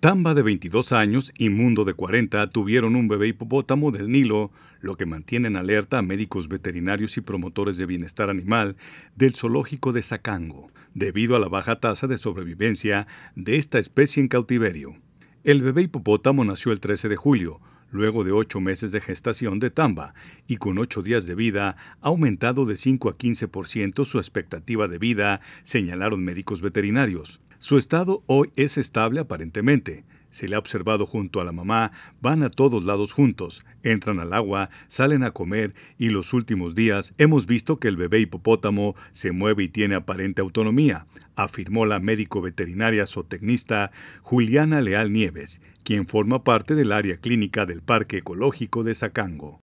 Tamba de 22 años y Mundo de 40 tuvieron un bebé hipopótamo del Nilo, lo que mantiene en alerta a médicos veterinarios y promotores de bienestar animal del zoológico de Sacango, debido a la baja tasa de sobrevivencia de esta especie en cautiverio. El bebé hipopótamo nació el 13 de julio, luego de ocho meses de gestación de Tamba, y con ocho días de vida ha aumentado de 5 a 15% su expectativa de vida, señalaron médicos veterinarios. Su estado hoy es estable aparentemente. Se le ha observado junto a la mamá, van a todos lados juntos, entran al agua, salen a comer y los últimos días hemos visto que el bebé hipopótamo se mueve y tiene aparente autonomía, afirmó la médico veterinaria zootecnista Juliana Leal Nieves, quien forma parte del área clínica del Parque Ecológico de Sacango.